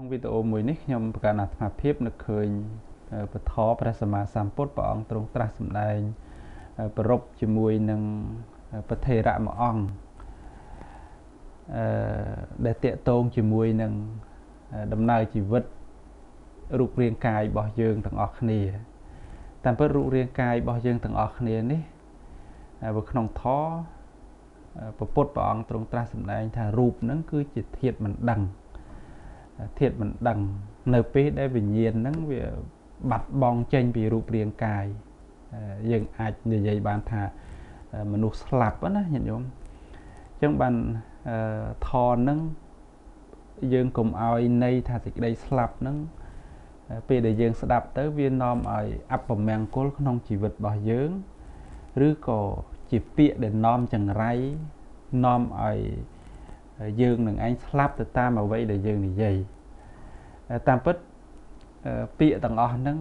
ក្នុងវីដេអូមួយនេះខ្ញុំប្រកាសអាត្មាភាពនឹកឃើញពធព្រះសម្មាសម្ពុទ្ធព្រះអង្គទ្រង់ត្រាស់សម្ដែងប្រົບជាមួយនឹងប្រធេរៈមួយអង្គអឺដែលតាកតងជាមួយនឹងដំណើរជីវិតរូបរាងកាយរបស់យើងទាំងអស់គ្នា តាមពិតរូបរាងកាយរបស់យើងទាំងអស់គ្នានេះបើក្នុងធម៌ពុទ្ធព្រះអង្គទ្រង់ត្រាស់សម្ដែងថារូបហ្នឹងគឺជាធាតុមិនដឹងធាតមិនដឹងនៅពេលដែលវិញ្ញាណហ្នឹងវាបាត់បង់ចេញពីរូបរាងកាយយើងអាចនិយាយបានថាមនុស្សស្លាប់ណាញាតិញោមអញ្ចឹងបានថនហ្នឹងយើងកុំឲ្យន័យថាសេចក្តីស្លាប់ហ្នឹងពេលដែលយើង ស្ដាប់ ទៅវានាំឲ្យអពមង្គលក្នុងជីវិតរបស់យើងឬក៏ជាពាក្យដែលនាំចង្រៃនាំឲ្យយើងនឹងឯងស្លាប់ទៅតាមអ្វីដែលយើងនិយាយតាមពិតពាក្យទាំងអស់ហ្នឹង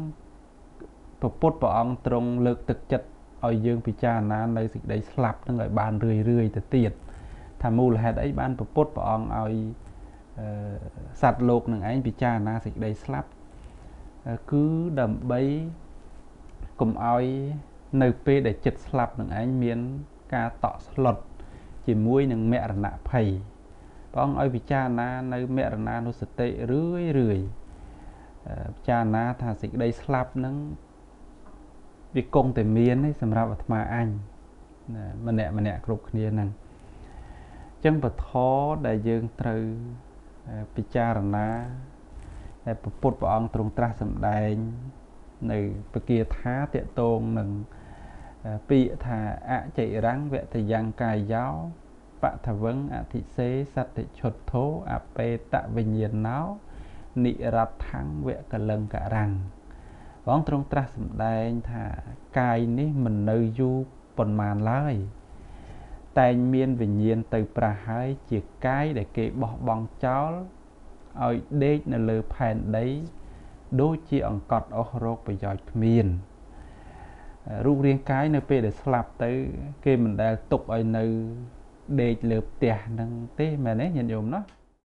ព្រះពុទ្ធព្រះអង្គទ្រង់លើក ទឹកចិត្តឲ្យយើង ពិចារណានៅសេចក្តីស្លាប់ហ្នឹងឲ្យបានរឿយរឿយទៅទៀតថាមូលហេតុអីបានព្រះពុទ្ធព្រះអង្គឲ្យសត្វលោកនឹងឯងពិចារណាសេចក្តីស្លាប់គឺដើម្បីកុំឲ្យនៅពេលដែលចិត្តស្លាប់នឹងឯងមានការតក់ស្លុតជាមួយនឹងមរណភ័យព្រះអង្គឲ្យពិចារណានៅមរណានុសតិរឿយរឿយពិចារណាថាសេចក្តីស្លាប់នឹងវាគង់តែមានឯសម្រាប់អាត្មាអញម្នាក់ម្នាក់គ្រប់គ្នាហ្នឹងអញ្ចឹងពធដែលយើងត្រូវពិចារណាដែលពុទ្ធព្រះអង្គទ្រង់ត្រាស់សម្ដែងនៅពគាថាតកតងនឹងពាក្យថាអចៃរੰវតយ៉ាងកាយោបថវឹងអធិសេសតិឈុទ្ធោអបេតវិញ្ញាណោនិរដ្ឋังវកលង្ការังបងទ្រង់ត្រាស់សម្ដែងថាកាយនេះមិននៅយូរប៉ុន្មានឡើយ តែងមានវិញ្ញាណទៅប្រះហើយជាកាយដែលគេបោះបង់ចោលឲ្យដេកនៅលើផែនដី ដូចជាអង្កត់អស់រោគប្រយោជន៍គ្មានរូបរាងកាយនៅពេលដែលស្លាប់ទៅ គេមិនដែលទុកឲ្យនៅដេកលើផ្ទះហ្នឹងទេមែនទេញាតិញោមណោះ